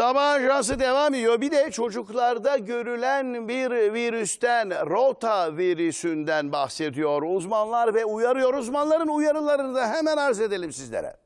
Sabah ajansı devam ediyor. Bir de çocuklarda görülen bir virüsten, rota virüsünden bahsediyor uzmanlar ve uyarıyor. Uzmanların uyarılarını da hemen arz edelim sizlere.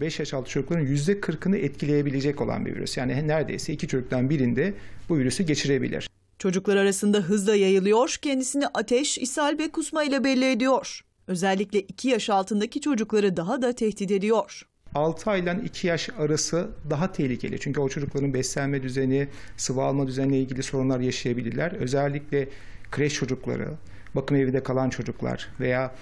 5 yaş altı çocukların %40'ını etkileyebilecek olan bir virüs. Yani neredeyse iki çocuktan birinde bu virüsü geçirebilir. Çocuklar arasında hızla yayılıyor, kendisini ateş, ishal ve kusma ile belli ediyor. Özellikle 2 yaş altındaki çocukları daha da tehdit ediyor. 6 ile 2 yaş arası daha tehlikeli. Çünkü o çocukların beslenme düzeni, sıvı alma düzeniyle ilgili sorunlar yaşayabilirler. Özellikle kreş çocukları, bakım evinde kalan çocuklar veya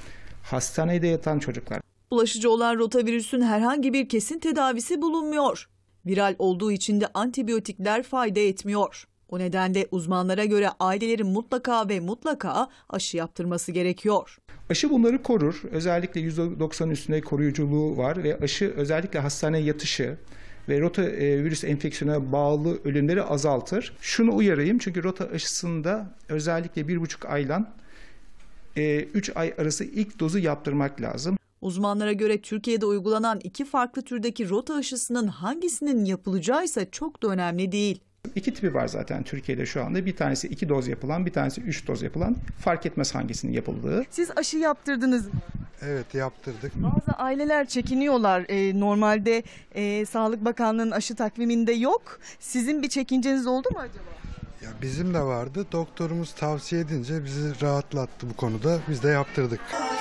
hastanede yatan çocuklar. Bulaşıcı olan rotavirüsün herhangi bir kesin tedavisi bulunmuyor. Viral olduğu için de antibiyotikler fayda etmiyor. O nedenle uzmanlara göre ailelerin mutlaka ve mutlaka aşı yaptırması gerekiyor. Aşı bunları korur. Özellikle %90 üstünde koruyuculuğu var ve aşı özellikle hastane yatışı, ve rota e, virüs enfeksiyonuna bağlı ölümleri azaltır. Şunu uyarayım çünkü rota aşısında özellikle bir buçuk aylan e, 3 ay arası ilk dozu yaptırmak lazım. Uzmanlara göre Türkiye'de uygulanan iki farklı türdeki rota aşısının hangisinin yapılacağı ise çok da önemli değil. İki tipi var zaten Türkiye'de şu anda. Bir tanesi iki doz yapılan, bir tanesi üç doz yapılan. Fark etmez hangisinin yapıldığı. Siz aşı yaptırdınız Evet yaptırdık. Bazı aileler çekiniyorlar. Ee, normalde e, Sağlık Bakanlığı'nın aşı takviminde yok. Sizin bir çekinceniz oldu mu acaba? Ya bizim de vardı. Doktorumuz tavsiye edince bizi rahatlattı bu konuda. Biz de yaptırdık.